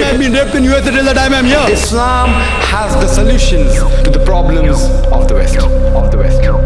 raped in USA till the time I'm here. Islam has the solutions to the problems of the West. Of the West.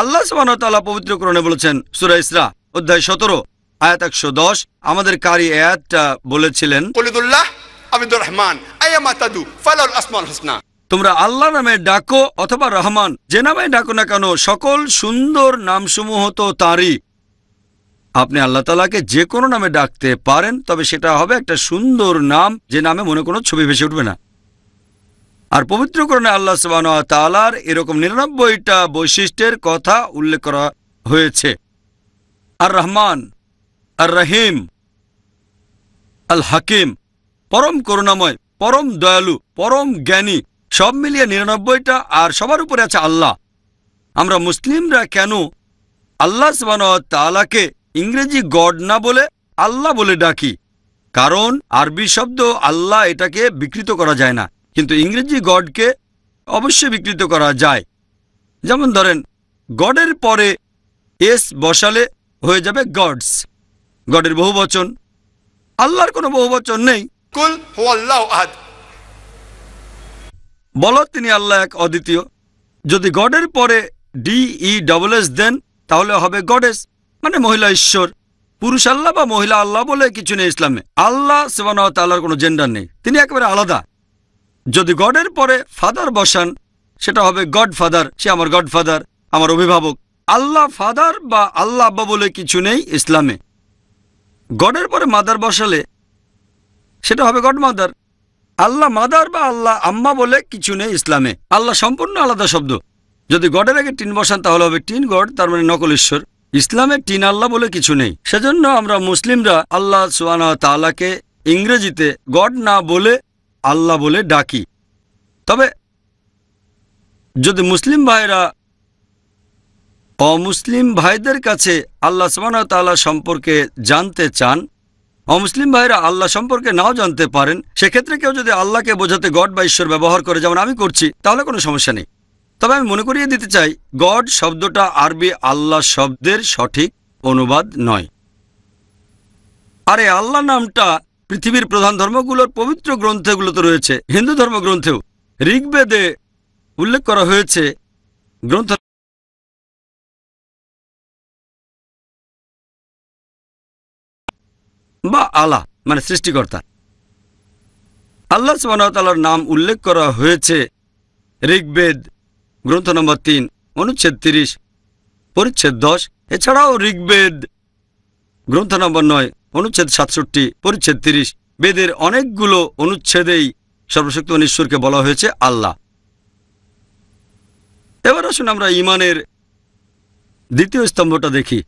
আল্লাহ সুবাহতাল্লাহ পবিত্র কোরণে বলেছেন সুরা ইসরা অধ্যায় সতেরো আয়াত একশো দশ আমাদের কারি আয়াতটা বলেছিলেন তোমরা আল্লাহ নামে ডাকো অথবা রহমান যে নামে ডাকো না কেন সকল সুন্দর নামসমূহ তো তাঁরই আপনি আল্লাহ তালাকে যে কোনো নামে ডাকতে পারেন তবে সেটা হবে একটা সুন্দর নাম যে নামে মনে কোনো ছবি ভেসে উঠবে না আর পবিত্রকরণে আল্লাহ সুবাহ তালার এরকম নিরানব্বইটা বৈশিষ্ট্যের কথা উল্লেখ করা হয়েছে আর রহমান আর রহিম আল হাকিম পরম করুণাময় পরম দয়ালু পরম জ্ঞানী সব মিলিয়ে নিরানব্বইটা আর সবার উপরে আছে আল্লাহ আমরা মুসলিমরা কেন আল্লাহ সুবান তালাকে ইংরেজি গড না বলে আল্লাহ বলে ডাকি কারণ আরবি শব্দ আল্লাহ এটাকে বিকৃত করা যায় না কিন্তু ইংরেজি গডকে অবশ্যই বিকৃত করা যায় যেমন ধরেন গডের পরে এস বসালে হয়ে যাবে গডস গডের বহু বচন আল্লাহর কোনো বহু বচন নেই বল তিনি আল্লাহ এক অদ্বিতীয় যদি গডের পরে D E double S then তাহলে হবে গডেস মানে মহিলা ঈশ্বর পুরুষ আল্লাহ বা মহিলা আল্লাহ বলে কিছু নেই ইসলামে আল্লাহ সেবান কোনো জেন্ডার নেই তিনি একেবারে আলাদা যদি গডের পরে ফাদার বসান সেটা হবে গড ফাদার সে আমার গড ফাদার আমার অভিভাবক আল্লাহ ফাদার বা আল্লাহ আব্বা বলে কিছু নেই ইসলামে গডের পরে মাদার বসালে সেটা হবে গড মাদার আল্লাহ মাদার বা আল্লাহ আম্মা বলে কিছু নেই ইসলামে আল্লাহ সম্পূর্ণ আলাদা শব্দ যদি গডের আগে টিন বসান তাহলে হবে টিন গড তার মানে নকলেশ্বর ইসলামে টিন আল্লাহ বলে কিছু নেই সেজন্য আমরা মুসলিমরা আল্লাহ সুয়ানা তালাকে ইংরেজিতে গড না বলে আল্লাহ বলে ডাকি তবে যদি মুসলিম ভাইরা অমুসলিম ভাইদের কাছে আল্লাহ সুবাহতাল্লাহ সম্পর্কে জানতে চান অমুসলিম ভাইরা আল্লাহ সম্পর্কে নাও জানতে পারেন সেক্ষেত্রে কেউ যদি আল্লাহকে বোঝাতে গড বা ঈশ্বর ব্যবহার করে যেমন আমি করছি তাহলে কোনো সমস্যা নেই তবে আমি মনে করিয়ে দিতে চাই গড শব্দটা আরবি আল্লাহ শব্দের সঠিক অনুবাদ নয় আরে আল্লাহ নামটা পৃথিবীর প্রধান ধর্মগুলোর পবিত্র গ্রন্থগুলোতে রয়েছে হিন্দু ধর্মগ্রন্থেও ঋগ্বেদে উল্লেখ করা হয়েছে গ্রন্থ বা আলা মানে সৃষ্টিকর্তা আল্লাহ সুবাহতালার নাম উল্লেখ করা হয়েছে ঋগ্বেদ গ্রন্থ নম্বর তিন অনুচ্ছেদ তিরিশ পরিচ্ছেদ দশ এছাড়াও ঋগ্বেদ গ্রন্থ নম্বর নয় অনুচ্ছেদ সাতষট্টি পরিচ্ছেদ তিরিশ বেদের অনেকগুলো অনুচ্ছেদেই সর্বশক্ত ঈশ্বরকে বলা হয়েছে আল্লাহ এবার আসুন আমরা ইমানের দ্বিতীয় স্তম্ভটা দেখি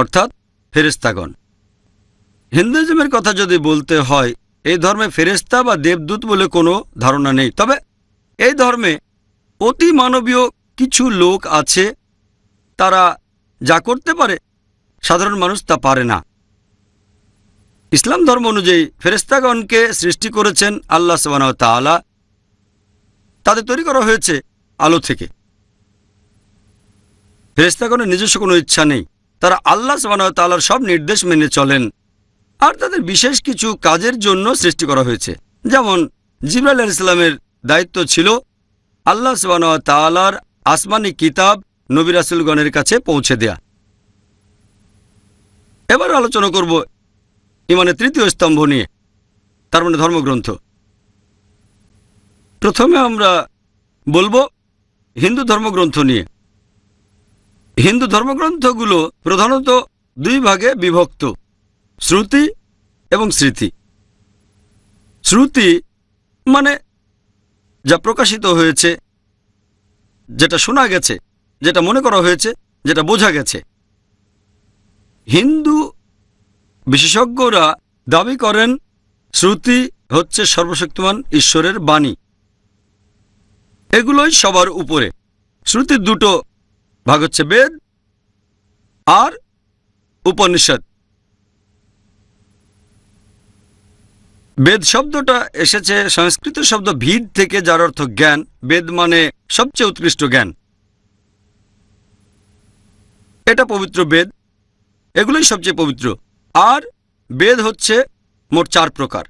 অর্থাৎ ফেরেস্তাগণ হিন্দুজমের কথা যদি বলতে হয় এই ধর্মে ফেরেস্তা বা দেবদূত বলে কোনো ধারণা নেই তবে এই ধর্মে অতি মানবীয় কিছু লোক আছে তারা যা করতে পারে সাধারণ মানুষ তা পারে না ইসলাম ধর্ম অনুযায়ী ফেরেস্তাগণকে সৃষ্টি করেছেন আল্লাহ সবানা তালা তাদের তৈরি করা হয়েছে আলো থেকে ফেরেস্তাগণের নিজস্ব কোনো ইচ্ছা নেই তারা আল্লাহ সবানা তালার সব নির্দেশ মেনে চলেন আর তাদের বিশেষ কিছু কাজের জন্য সৃষ্টি করা হয়েছে যেমন জিবরাল ইসলামের দায়িত্ব ছিল আল্লাহ সবানা তালার আসমানি কিতাব নবিরাসুলগণের কাছে পৌঁছে দেয়া এবার আলোচনা করব ইমানের তৃতীয় স্তম্ভ নিয়ে তার মানে ধর্মগ্রন্থ প্রথমে আমরা বলবো হিন্দু ধর্মগ্রন্থ নিয়ে হিন্দু ধর্মগ্রন্থগুলো প্রধানত দুই ভাগে বিভক্ত শ্রুতি এবং স্মৃতি শ্রুতি মানে যা প্রকাশিত হয়েছে যেটা শোনা গেছে যেটা মনে করা হয়েছে যেটা বোঝা গেছে হিন্দু বিশেষজ্ঞরা দাবি করেন শ্রুতি হচ্ছে সর্বশক্তিমান ঈশ্বরের বাণী এগুলোই সবার উপরে শ্রুতির দুটো ভাগ হচ্ছে বেদ আর উপনিষদ বেদ শব্দটা এসেছে সংস্কৃত শব্দ ভিড় থেকে যার অর্থ জ্ঞান বেদ মানে সবচেয়ে উৎকৃষ্ট জ্ঞান এটা পবিত্র বেদ এগুলোই সবচেয়ে পবিত্র আর বেদ হচ্ছে মোট চার প্রকার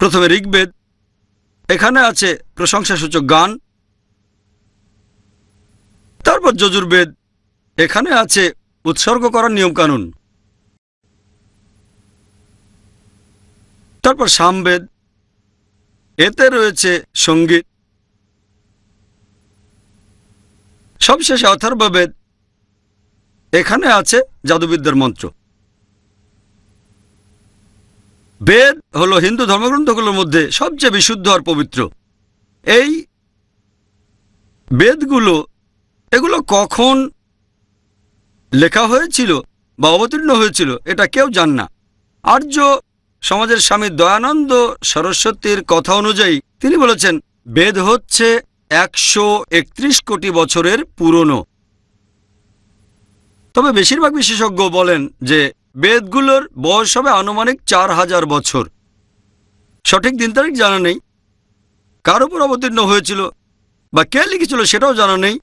প্রথমে ঋগ্বেদ এখানে আছে প্রশংসাসূচক গান তারপর যজুর্বেদ এখানে আছে উৎসর্গ করার নিয়মকানুন তারপর সামবেদ এতে রয়েছে সঙ্গীত সবশেষে অথর্ববেদ এখানে আছে জাদুবিদ্যার মন্ত্র বেদ হলো হিন্দু ধর্মগ্রন্থগুলোর মধ্যে সবচেয়ে বিশুদ্ধ আর পবিত্র এই বেদগুলো এগুলো কখন লেখা হয়েছিল বা অবতীর্ণ হয়েছিল এটা কেউ জান না আর্য সমাজের স্বামী দয়ানন্দ সরস্বতীর কথা অনুযায়ী তিনি বলেছেন বেদ হচ্ছে একশো কোটি বছরের পুরনো তবে বেশিরভাগ বিশেষজ্ঞ বলেন যে বেদগুলোর বয়স হবে আনুমানিক চার হাজার বছর সঠিক দিন তারিখ জানা নেই কার উপর অবতীর্ণ হয়েছিল বা কে লিখেছিল সেটাও জানা নেই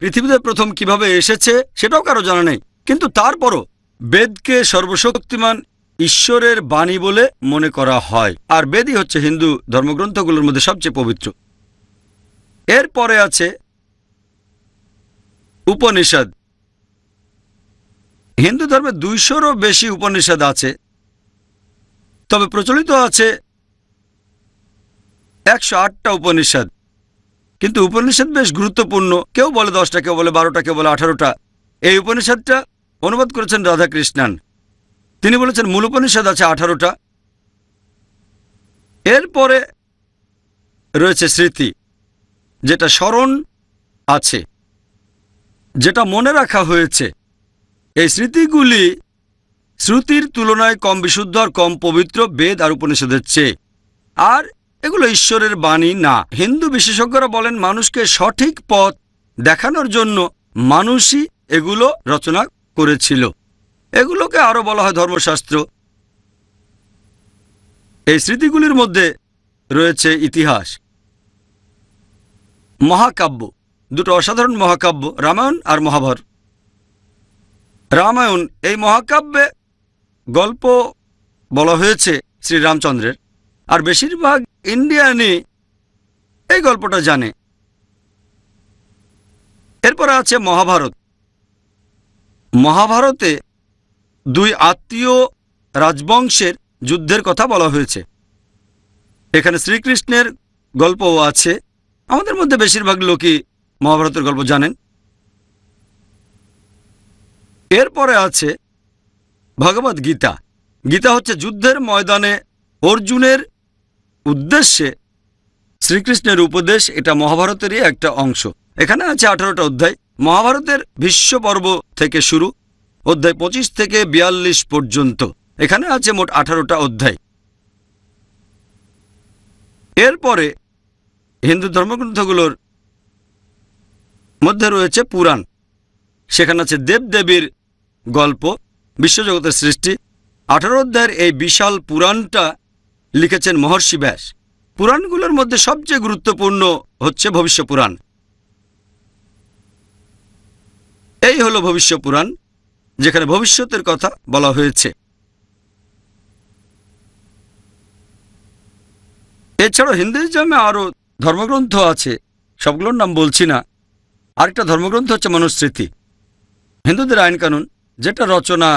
পৃথিবীতে প্রথম কিভাবে এসেছে সেটাও কারো জানা নেই কিন্তু তারপরও বেদকে সর্বশক্তিমান ঈশ্বরের বাণী বলে মনে করা হয় আর বেদই হচ্ছে হিন্দু ধর্মগ্রন্থগুলোর মধ্যে সবচেয়ে পবিত্র এরপরে আছে উপনিষদ হিন্দু ধর্মে দুইশোরও বেশি উপনিষদ আছে তবে প্রচলিত আছে একশো আটটা উপনিষদ কিন্তু উপনিষদ বেশ গুরুত্বপূর্ণ কেউ বলে দশটা কেউ বলে বারোটা কেউ বলে আঠারোটা এই উপনিষদটা অনুবাদ করেছেন রাধাকৃষ্ণান তিনি বলেছেন মূল উপনিষদ আছে আঠারোটা এরপরে রয়েছে স্মৃতি যেটা স্মরণ আছে যেটা মনে রাখা হয়েছে এই স্মৃতিগুলি শ্রুতির তুলনায় কম বিশুদ্ধ আর কম পবিত্র বেদ আর উপনিষদের চেয়ে আর এগুলো ঈশ্বরের বাণী না হিন্দু বিশেষজ্ঞরা বলেন মানুষকে সঠিক পথ দেখানোর জন্য মানুষই এগুলো রচনা করেছিল এগুলোকে আরও বলা হয় ধর্মশাস্ত্র এই স্মৃতিগুলির মধ্যে রয়েছে ইতিহাস মহাকাব্য দুটো অসাধারণ মহাকাব্য রামায়ণ আর মহাভারত রামায়ণ এই মহাকাব্যে গল্প বলা হয়েছে শ্রীরামচন্দ্রের আর বেশিরভাগ ইন্ডিয়ানি এই গল্পটা জানে এরপর আছে মহাভারত মহাভারতে দুই আত্মীয় রাজবংশের যুদ্ধের কথা বলা হয়েছে এখানে শ্রীকৃষ্ণের গল্পও আছে আমাদের মধ্যে বেশিরভাগ লোকই মহাভারতের গল্প জানেন এরপরে আছে ভগবত গীতা গীতা হচ্ছে যুদ্ধের ময়দানে অর্জুনের উদ্দেশ্যে শ্রীকৃষ্ণের উপদেশ এটা মহাভারতেরই একটা অংশ এখানে আছে আঠারোটা অধ্যায় মহাভারতের বিশ্বপর্ব থেকে শুরু অধ্যায় পঁচিশ থেকে বিয়াল্লিশ পর্যন্ত এখানে আছে মোট আঠারোটা অধ্যায় এরপরে হিন্দু ধর্মগ্রন্থগুলোর মধ্যে রয়েছে পুরাণ সেখানে আছে দেবদেবীর গল্প বিশ্বজগতের সৃষ্টি আঠারো অধ্যায়ের এই বিশাল পুরাণটা লিখেছেন মহর্ষি ব্যাস পুরাণগুলোর মধ্যে সবচেয়ে গুরুত্বপূর্ণ হচ্ছে ভবিষ্য পুরাণ এই হল ভবিষ্য পুরাণ যেখানে ভবিষ্যতের কথা বলা হয়েছে এছাড়াও হিন্দুইজমে আরও ধর্মগ্রন্থ আছে সবগুলোর নাম বলছি না আরেকটা ধর্মগ্রন্থ হচ্ছে মনুস্মৃতি হিন্দুদের আইন কানুন যেটা রচনা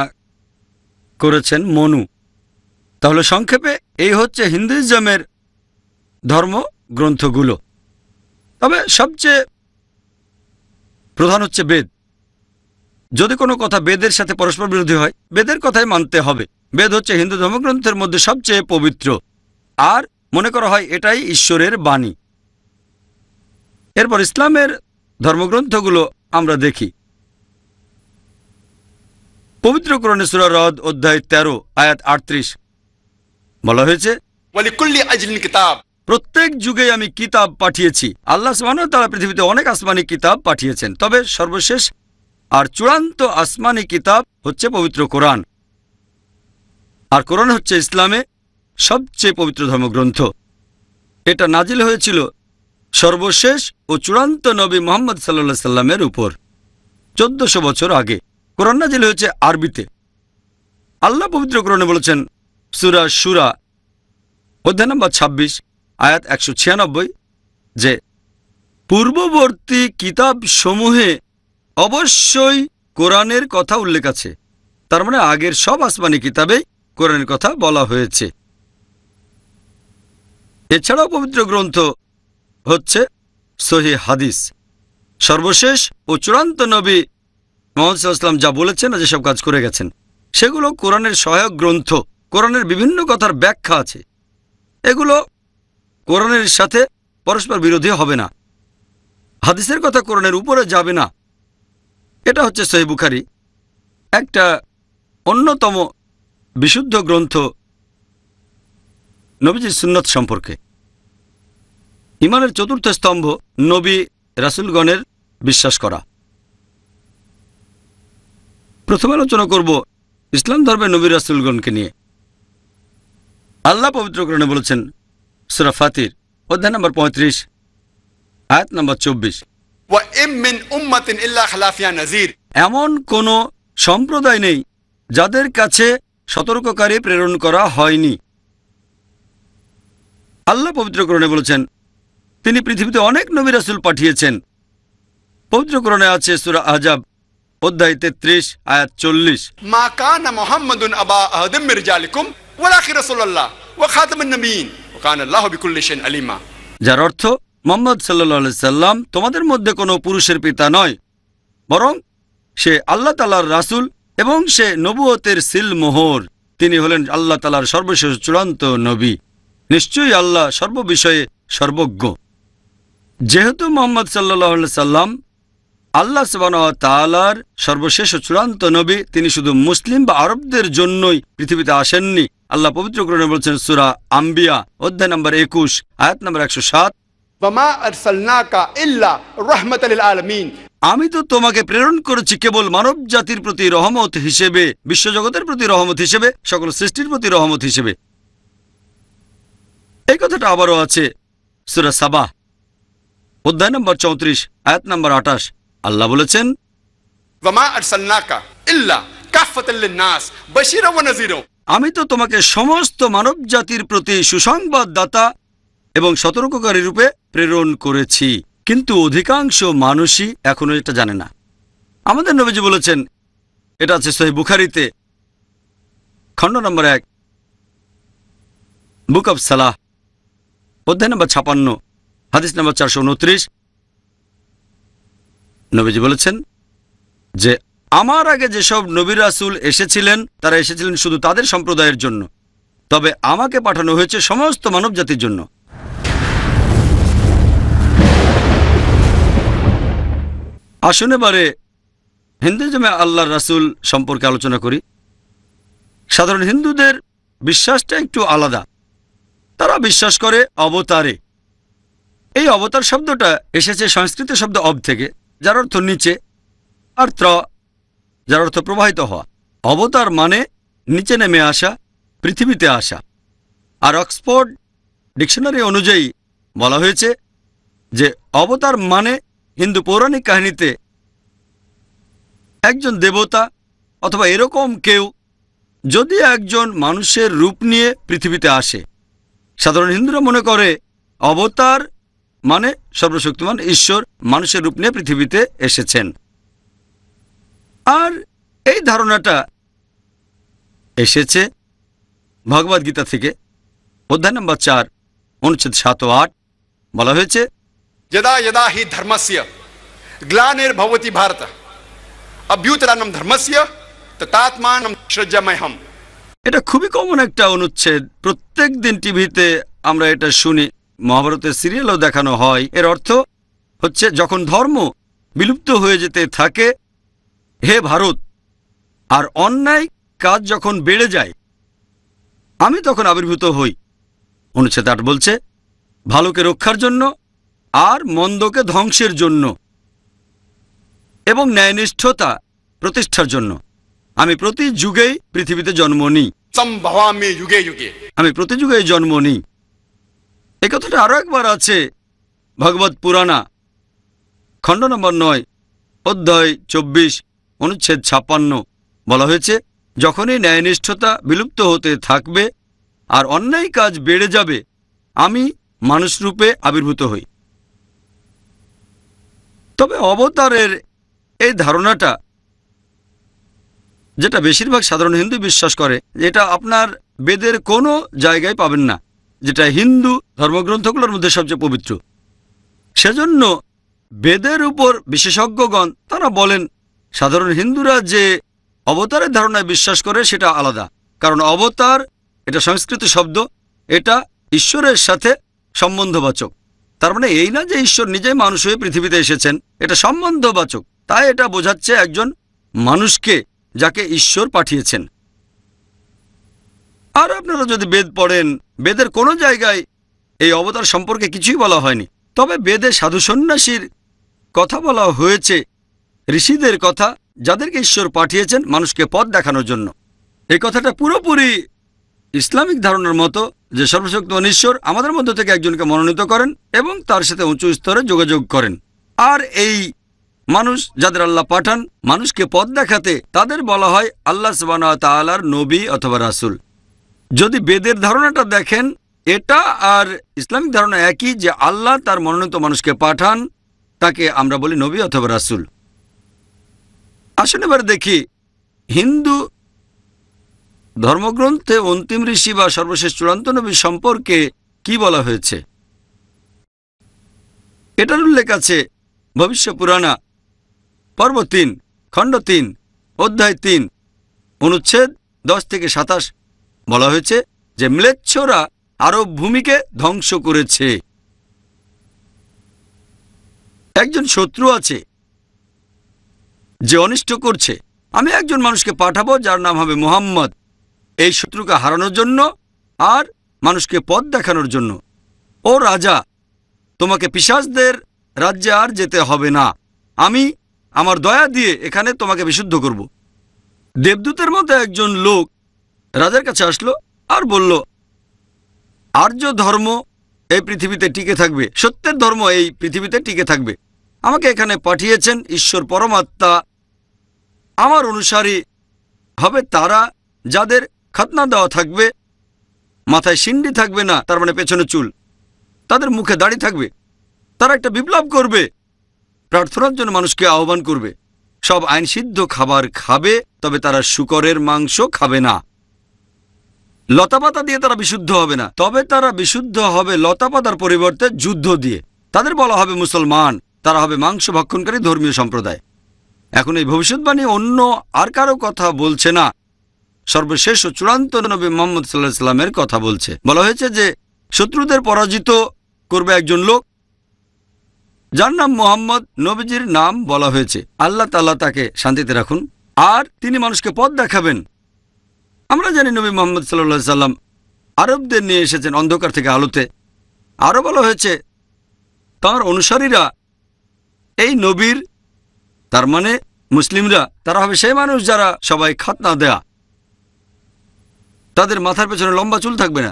করেছেন মনু তাহলে সংক্ষেপে এই হচ্ছে হিন্দুইজমের ধর্মগ্রন্থগুলো তবে সবচেয়ে প্রধান হচ্ছে বেদ যদি কোনো কথা বেদের সাথে পরস্পর বিরোধী হয় বেদের কথাই মানতে হবে বেদ হচ্ছে হিন্দু ধর্মগ্রন্থের মধ্যে সবচেয়ে পবিত্র আর মনে করা হয় এটাই ঈশ্বরের বাণী এরপর ইসলামের ধর্মগ্রন্থগুলো আমরা দেখি পবিত্র কোরণে হ্রদ অধ্যায় তেরো আয়াত আটত্রিশ বলা হয়েছে প্রত্যেক যুগে আমি কিতাব পাঠিয়েছি আল্লাহ সুবাহ তারা পৃথিবীতে অনেক আসমানি কিতাব পাঠিয়েছেন তবে সর্বশেষ আর চূড়ান্ত আসমানি কিতাব হচ্ছে পবিত্র কোরআন আর কোরআন হচ্ছে ইসলামে সবচেয়ে পবিত্র ধর্মগ্রন্থ এটা নাজিল হয়েছিল সর্বশেষ ও চূড়ান্ত নবী মোহাম্মদ সাল্লা সাল্লামের উপর চোদ্দশো বছর আগে কোরআন নাজিল হয়েছে আরবিতে আল্লাহ পবিত্র কোরণে বলেছেন সুরা সুরা অধ্যায় নম্বর ছাব্বিশ আয়াত একশো যে পূর্ববর্তী কিতাব সমূহে অবশ্যই কোরআনের কথা উল্লেখ আছে তার মানে আগের সব আসমানি কিতাবেই কোরআনের কথা বলা হয়েছে এছাড়াও পবিত্র গ্রন্থ হচ্ছে সহি হাদিস সর্বশেষ ও চূড়ান্ত নবী মোহাম্মদ সাল্লাম যা বলেছেন আর যেসব কাজ করে গেছেন সেগুলো কোরআনের সহায়ক গ্রন্থ কোরআনের বিভিন্ন কথার ব্যাখ্যা আছে এগুলো কোরআনের সাথে পরস্পর বিরোধী হবে না হাদিসের কথা কোরআনের উপরে যাবে না এটা হচ্ছে সহি বুখারি একটা অন্যতম বিশুদ্ধ গ্রন্থ নবীজির সুন্নত সম্পর্কে ইমানের চতুর্থ স্তম্ভ নবী রাসুলগণের বিশ্বাস করা প্রথম আলোচনা করব ইসলাম ধর্মের নবী রাসুলগণকে নিয়ে আল্লাহ পবিত্রকরণে বলেছেন সুরা ফাতির অধ্যায় নম্বর পঁয়ত্রিশ আয়াত নম্বর চব্বিশ এমন কোন সম্প্রদায় নেই যাদের কাছে সতর্ককারী প্রেরণ করা হয়নি আল্লাহ পবিত্রকরণে বলেছেন তিনি পৃথিবীতে অনেক নবী রাসুল পাঠিয়েছেন পবিত্রকরণে আছে সুরা আজাব অধ্যায় তেত্রিশ আয়াত চল্লিশ মা কানা মোহাম্মদুন আবা আহদম মির্জালিকুম ওয়ালাকি রসুল্লাহ ও খাতমুন নবীন ও কান আল্লাহ বিকুল্লিশেন আলিমা যার অর্থ মোহাম্মদ সাল্লি সাল্লাম তোমাদের মধ্যে কোনো পুরুষের পিতা নয় বরং সে আল্লাহ তালার রাসূল এবং সে নবুয়তের মোহর তিনি হলেন আল্লাহ তালার সর্বশেষ চূড়ান্ত নবী নিশ্চয়ই আল্লাহ সর্ববিষয়ে সর্বজ্ঞ যেহেতু মোহাম্মদ সাল্লাহ সাল্লাম আল্লাহ তালার সর্বশেষ চূড়ান্ত নবী তিনি শুধু মুসলিম বা আরবদের জন্যই পৃথিবীতে আসেননি আল্লাহ পবিত্র গ্রহণে বলছেন সুরা আম্বিয়া অধ্যায় নম্বর একুশ আয়াত নম্বর একশো সাত আমি তো তোমাকে প্রেরণ করেছি কেবল মানব জাতির প্রতি রহমত হিসেবে বিশ্বজগতের প্রতি রহমত হিসেবে সকল সৃষ্টির প্রতি রহমত হিসেবে এই কথাটা আবারও আছে সুরা সাবাহ অধ্যায় নম্বর চৌত্রিশ আয়াত নম্বর আঠাশ আল্লাহ বলেছেন আমি তো তোমাকে সমস্ত মানব জাতির প্রতি সুসংবাদদাতা এবং সতর্ককারী রূপে প্রেরণ করেছি কিন্তু অধিকাংশ মানুষই এখনও এটা জানে না আমাদের নবীজি বলেছেন এটা আছে সহি বুখারিতে খণ্ড নম্বর এক বুক অব সালাহ অধ্যায় নম্বর ছাপান্ন হাদিস নম্বর চারশো উনত্রিশ নবীজি বলেছেন যে আমার আগে যেসব নবী রাসুল এসেছিলেন তারা এসেছিলেন শুধু তাদের সম্প্রদায়ের জন্য তবে আমাকে পাঠানো হয়েছে সমস্ত মানব জাতির জন্য আসুন এবারে হিন্দুজমে আল্লাহ রাসুল সম্পর্কে আলোচনা করি সাধারণ হিন্দুদের বিশ্বাসটা একটু আলাদা তারা বিশ্বাস করে অবতারে এই অবতার শব্দটা এসেছে সংস্কৃত শব্দ অব থেকে যার অর্থ নিচে আর ত্র যার অর্থ প্রবাহিত হওয়া অবতার মানে নিচে নেমে আসা পৃথিবীতে আসা আর অক্সফোর্ড ডিকশনারি অনুযায়ী বলা হয়েছে যে অবতার মানে হিন্দু পৌরাণিক কাহিনীতে একজন দেবতা অথবা এরকম কেউ যদি একজন মানুষের রূপ নিয়ে পৃথিবীতে আসে সাধারণ হিন্দুরা মনে করে অবতার মানে সর্বশক্তিমান ঈশ্বর মানুষের রূপ নিয়ে পৃথিবীতে এসেছেন আর এই ধারণাটা এসেছে গীতা থেকে অধ্যায় নম্বর চার অনুচ্ছেদ সাত ও আট বলা হয়েছে যদা যদা হি ধর্মস্য গ্লানের ভবতি ভারত অভ্যুতরানম ধর্মস্য ততাত্মানম সজ্জাময় এটা খুবই কমন একটা অনুচ্ছেদ প্রত্যেক দিন টিভিতে আমরা এটা শুনি মহাভারতের সিরিয়ালও দেখানো হয় এর অর্থ হচ্ছে যখন ধর্ম বিলুপ্ত হয়ে যেতে থাকে হে ভারত আর অন্যায় কাজ যখন বেড়ে যায় আমি তখন আবির্ভূত হই অনুচ্ছেদ আট বলছে ভালোকে রক্ষার জন্য আর মন্দকে ধ্বংসের জন্য এবং ন্যায়নিষ্ঠতা প্রতিষ্ঠার জন্য আমি প্রতি যুগেই পৃথিবীতে জন্ম নিই আমি প্রতি যুগেই জন্ম নিই এ কথাটা আরও একবার আছে ভগবত পুরাণা খণ্ড নম্বর নয় অধ্যায় চব্বিশ অনুচ্ছেদ ছাপ্পান্ন বলা হয়েছে যখনই ন্যায়নিষ্ঠতা বিলুপ্ত হতে থাকবে আর অন্যায় কাজ বেড়ে যাবে আমি মানুষরূপে আবির্ভূত হই তবে অবতারের এই ধারণাটা যেটা বেশিরভাগ সাধারণ হিন্দু বিশ্বাস করে এটা আপনার বেদের কোনো জায়গায় পাবেন না যেটা হিন্দু ধর্মগ্রন্থগুলোর মধ্যে সবচেয়ে পবিত্র সেজন্য বেদের উপর বিশেষজ্ঞগণ তারা বলেন সাধারণ হিন্দুরা যে অবতারের ধারণায় বিশ্বাস করে সেটা আলাদা কারণ অবতার এটা সংস্কৃত শব্দ এটা ঈশ্বরের সাথে সম্বন্ধবাচক তার মানে এই না যে ঈশ্বর নিজেই মানুষ হয়ে পৃথিবীতে এসেছেন এটা সম্বন্ধবাচক তাই এটা বোঝাচ্ছে একজন মানুষকে যাকে ঈশ্বর পাঠিয়েছেন আর আপনারা যদি বেদ পড়েন বেদের কোনো জায়গায় এই অবতার সম্পর্কে কিছুই বলা হয়নি তবে বেদে সাধু সন্ন্যাসীর কথা বলা হয়েছে ঋষিদের কথা যাদেরকে ঈশ্বর পাঠিয়েছেন মানুষকে পথ দেখানোর জন্য এই কথাটা পুরোপুরি ইসলামিক ধারণার মতো যে সর্বশক্তিমান ঈশ্বর আমাদের মধ্য থেকে একজনকে মনোনীত করেন এবং তার সাথে উঁচু স্তরে যোগাযোগ করেন আর এই মানুষ যাদের আল্লাহ পাঠান মানুষকে পথ দেখাতে তাদের বলা হয় আল্লাহ সবান তালার নবী অথবা রাসুল যদি বেদের ধারণাটা দেখেন এটা আর ইসলামিক ধারণা একই যে আল্লাহ তার মনোনীত মানুষকে পাঠান তাকে আমরা বলি নবী অথবা রাসুল আসুন এবার দেখি হিন্দু ধর্মগ্রন্থে অন্তিম ঋষি বা সর্বশেষ চূড়ান্ত নবী সম্পর্কে কি বলা হয়েছে এটার উল্লেখ আছে ভবিষ্য পুরাণা পর্ব তিন খণ্ড তিন অধ্যায় তিন অনুচ্ছেদ দশ থেকে সাতাশ বলা হয়েছে যে ম্লেচ্ছরা আরব ভূমিকে ধ্বংস করেছে একজন শত্রু আছে যে অনিষ্ট করছে আমি একজন মানুষকে পাঠাবো যার নাম হবে মোহাম্মদ এই শত্রুকে হারানোর জন্য আর মানুষকে পথ দেখানোর জন্য ও রাজা তোমাকে পিসাজদের রাজ্যে আর যেতে হবে না আমি আমার দয়া দিয়ে এখানে তোমাকে বিশুদ্ধ করব দেবদূতের মতো একজন লোক রাজার কাছে আসলো আর বলল আর্য ধর্ম এই পৃথিবীতে টিকে থাকবে সত্যের ধর্ম এই পৃথিবীতে টিকে থাকবে আমাকে এখানে পাঠিয়েছেন ঈশ্বর পরমাত্মা আমার অনুসারী হবে তারা যাদের খাতনা দেওয়া থাকবে মাথায় সিন্ডি থাকবে না তার মানে পেছনে চুল তাদের মুখে দাড়ি থাকবে তারা একটা বিপ্লব করবে প্রার্থনার জন্য মানুষকে আহ্বান করবে সব আইনসিদ্ধ খাবার খাবে তবে তারা শুকরের মাংস খাবে না লতাপাতা দিয়ে তারা বিশুদ্ধ হবে না তবে তারা বিশুদ্ধ হবে লতাপাতার পরিবর্তে যুদ্ধ দিয়ে তাদের বলা হবে মুসলমান তারা হবে মাংস ভক্ষণকারী ধর্মীয় সম্প্রদায় এখন এই ভবিষ্যৎবাণী অন্য আর কারো কথা বলছে না সর্বশেষ ও চূড়ান্ত নবী মোহাম্মদ সাল্লাহ সাল্লামের কথা বলছে বলা হয়েছে যে শত্রুদের পরাজিত করবে একজন লোক যার নাম মোহাম্মদ নবীজির নাম বলা হয়েছে আল্লাহ তাল্লাহ তাকে শান্তিতে রাখুন আর তিনি মানুষকে পথ দেখাবেন আমরা জানি নবী মোহাম্মদ সাল্লা সাল্লাম আরবদের নিয়ে এসেছেন অন্ধকার থেকে আলোতে আরও বলা হয়েছে তার অনুসারীরা এই নবীর তার মানে মুসলিমরা তারা হবে সেই মানুষ যারা সবাই খাতনা দেয়া তাদের মাথার পেছনে লম্বা চুল থাকবে না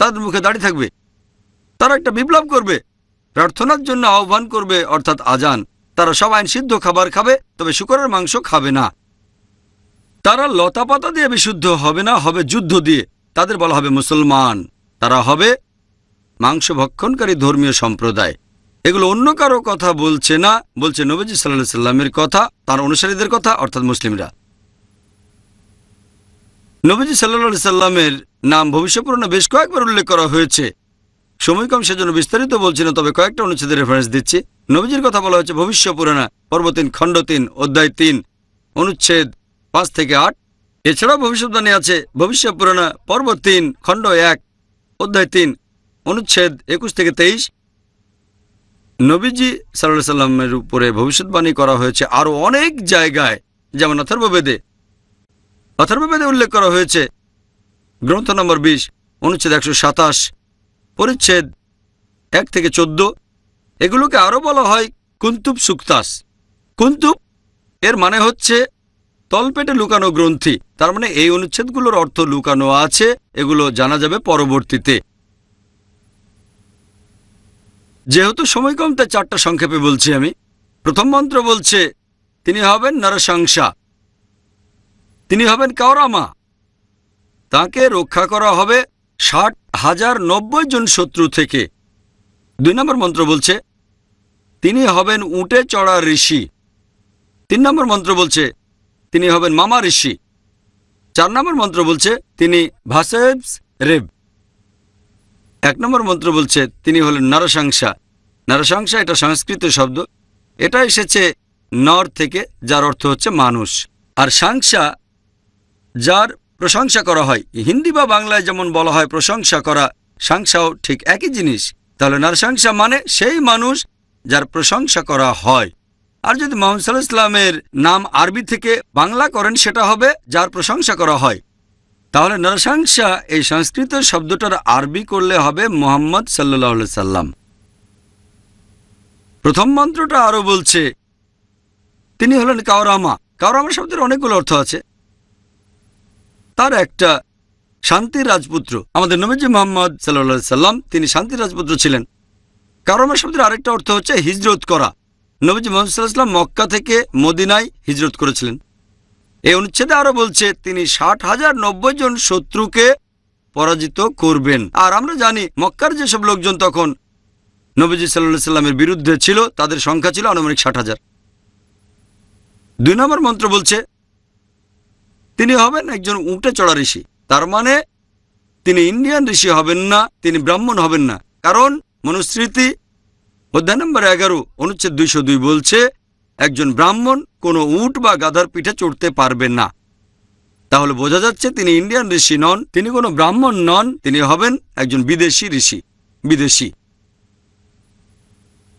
তাদের মুখে দাড়ি থাকবে তারা একটা বিপ্লব করবে প্রার্থনার জন্য আহ্বান করবে অর্থাৎ আজান তারা সব আইন সিদ্ধ খাবার খাবে তবে শুকরের মাংস খাবে না তারা লতাপাতা দিয়ে বিশুদ্ধ হবে না হবে যুদ্ধ দিয়ে তাদের বলা হবে মুসলমান তারা হবে মাংস ভক্ষণকারী ধর্মীয় সম্প্রদায় এগুলো অন্য কারো কথা বলছে না বলছে নবজি সাল্লা সাল্লামের কথা তার অনুসারীদের কথা অর্থাৎ মুসলিমরা নবীজি সাল্লা সাল্লামের নাম ভবিষ্যপূরণে বেশ কয়েকবার উল্লেখ করা হয়েছে সময় কম সেজন্য বিস্তারিত বলছি না তবে কয়েকটা অনুচ্ছেদের রেফারেন্স দিচ্ছি নবীজির কথা বলা হয়েছে ভবিষ্য পুরানা খণ্ড তিন অধ্যায় তিন অনুচ্ছেদ পাঁচ থেকে আট এছাড়াও ভবিষ্যৎবাণী আছে ভবিষ্যৎ পুরাণা পর্ব তিন খণ্ড এক অধ্যায় তিন অনুচ্ছেদ একুশ থেকে তেইশ নবীজি সাল্লাহ সাল্লামের উপরে ভবিষ্যৎবাণী করা হয়েছে আরও অনেক জায়গায় যেমন অথর্ববেদে অথর্ববেদে উল্লেখ করা হয়েছে গ্রন্থ নম্বর বিশ অনুচ্ছেদ একশো সাতাশ পরিচ্ছেদ এক থেকে চোদ্দ এগুলোকে আরও বলা হয় কুন্তুপ সুক্তাস কুন্তুপ এর মানে হচ্ছে তলপেটে লুকানো গ্রন্থি তার মানে এই অনুচ্ছেদগুলোর অর্থ লুকানো আছে এগুলো জানা যাবে পরবর্তীতে যেহেতু সময় কম তাই চারটা সংক্ষেপে বলছি আমি প্রথম মন্ত্র বলছে তিনি হবেন নরসংসা তিনি হবেন কাওরামা তাকে রক্ষা করা হবে ষাট হাজার নব্বই জন শত্রু থেকে দুই নম্বর মন্ত্র বলছে তিনি হবেন উটে চড়া ঋষি তিন নম্বর মন্ত্র বলছে তিনি হবেন মামা ঋষি চার নম্বর মন্ত্র বলছে তিনি ভাসেবস রেব এক নম্বর মন্ত্র বলছে তিনি হলেন নরসংসা নরসংসা এটা সংস্কৃত শব্দ এটা এসেছে নর থেকে যার অর্থ হচ্ছে মানুষ আর সাংসা যার প্রশংসা করা হয় হিন্দি বা বাংলায় যেমন বলা হয় প্রশংসা করা সাংসাও ঠিক একই জিনিস তাহলে নরসংসা মানে সেই মানুষ যার প্রশংসা করা হয় আর যদি মোহাম্মদ সাল্লাহ ইসলামের নাম আরবি থেকে বাংলা করেন সেটা হবে যার প্রশংসা করা হয় তাহলে নরসংসা এই সংস্কৃত শব্দটার আরবি করলে হবে মোহাম্মদ সাল্লাহ সাল্লাম প্রথম মন্ত্রটা আরও বলছে তিনি হলেন কাওরামা কাওরামা শব্দের অনেকগুলো অর্থ আছে তার একটা শান্তি রাজপুত্র আমাদের নবীজি মোহাম্মদ সাল্লাহ সাল্লাম তিনি শান্তি রাজপুত্র ছিলেন কারমা শব্দের আরেকটা অর্থ হচ্ছে হিজরত করা নবীজি মোহাম্মদাল্লাম মক্কা থেকে মদিনায় হিজরত করেছিলেন এই অনুচ্ছেদে আরও বলছে তিনি ষাট হাজার নব্বই জন শত্রুকে পরাজিত করবেন আর আমরা জানি মক্কার যেসব লোকজন তখন নবীজি সাল্লা সাল্লামের বিরুদ্ধে ছিল তাদের সংখ্যা ছিল আনুমানিক ষাট হাজার দুই নম্বর মন্ত্র বলছে তিনি হবেন একজন উঁটে চড়া ঋষি তার মানে তিনি ইন্ডিয়ান ঋষি হবেন না তিনি ব্রাহ্মণ হবেন না কারণ মনুস্মৃতি অধ্যায় নম্বর এগারো অনুচ্ছেদ দুইশো দুই বলছে একজন ব্রাহ্মণ কোনো উট বা গাধার পিঠে চড়তে পারবেন না তাহলে বোঝা যাচ্ছে তিনি ইন্ডিয়ান ঋষি নন তিনি কোনো ব্রাহ্মণ নন তিনি হবেন একজন বিদেশি ঋষি বিদেশি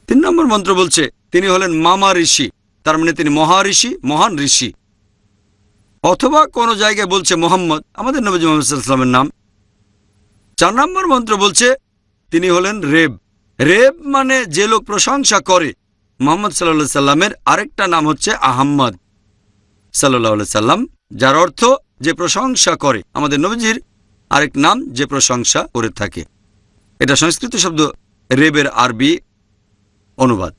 তিন নম্বর মন্ত্র বলছে তিনি হলেন মামা ঋষি তার মানে তিনি ঋষি মহান ঋষি অথবা কোনো জায়গায় বলছে মোহাম্মদ আমাদের নবজ মোহাম্মদ ইসলামের নাম চার নম্বর মন্ত্র বলছে তিনি হলেন রেব রেব মানে যে লোক প্রশংসা করে মোহাম্মদ সাল্লা সাল্লামের আরেকটা নাম হচ্ছে আহম্মদ সাল্লাহ সাল্লাম যার অর্থ যে প্রশংসা করে আমাদের নবীজির আরেক নাম যে প্রশংসা করে থাকে এটা সংস্কৃত শব্দ রেবের আরবি অনুবাদ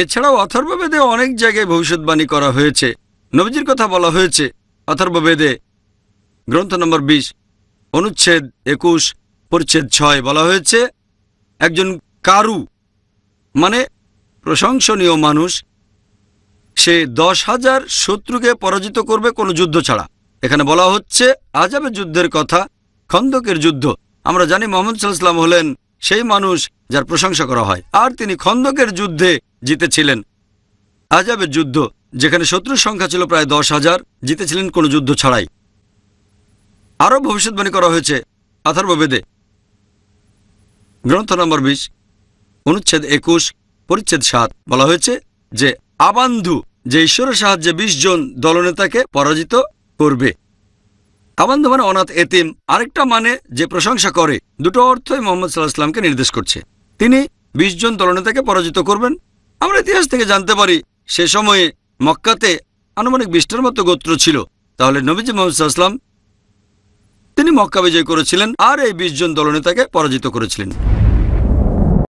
এছাড়াও অথর্ববেদে অনেক জায়গায় ভবিষ্যৎবাণী করা হয়েছে নবীজির কথা বলা হয়েছে অথর্ববেদে গ্রন্থ নম্বর বিশ অনুচ্ছেদ একুশ পরিচ্ছেদ ছয় বলা হয়েছে একজন কারু মানে প্রশংসনীয় মানুষ সে দশ হাজার শত্রুকে পরাজিত করবে কোনো যুদ্ধ ছাড়া এখানে বলা হচ্ছে আজাবে যুদ্ধের কথা খন্দকের যুদ্ধ আমরা জানি মোহাম্মদ সাল্লাম হলেন সেই মানুষ যার প্রশংসা করা হয় আর তিনি খন্দকের যুদ্ধে জিতেছিলেন আজাবের যুদ্ধ যেখানে শত্রুর সংখ্যা ছিল প্রায় দশ হাজার জিতেছিলেন কোনো যুদ্ধ ছাড়াই আরও ভবিষ্যৎবাণী করা হয়েছে আথার্ববেদে গ্রন্থ নম্বর বিশ অনুচ্ছেদ একুশ পরিচ্ছেদ সাত বলা হয়েছে যে আবান্ধু যে ঈশ্বরের সাহায্যে ২০ জন দলনেতাকে পরাজিত করবে আবান্ধু মানে অনাথ এতিম আরেকটা মানে যে প্রশংসা করে দুটো অর্থই মোহাম্মদ সাল্লাহ ইসলামকে নির্দেশ করছে তিনি ২০ জন দলনেতাকে পরাজিত করবেন আমরা ইতিহাস থেকে জানতে পারি সে সময়ে মক্কাতে আনুমানিক বিশটার মতো গোত্র ছিল তাহলে নবীজি মোহাম্মদ সাল্লাহ তিনি মক্কা বিজয় করেছিলেন আর এই বিশ জন দলনেতাকে পরাজিত করেছিলেন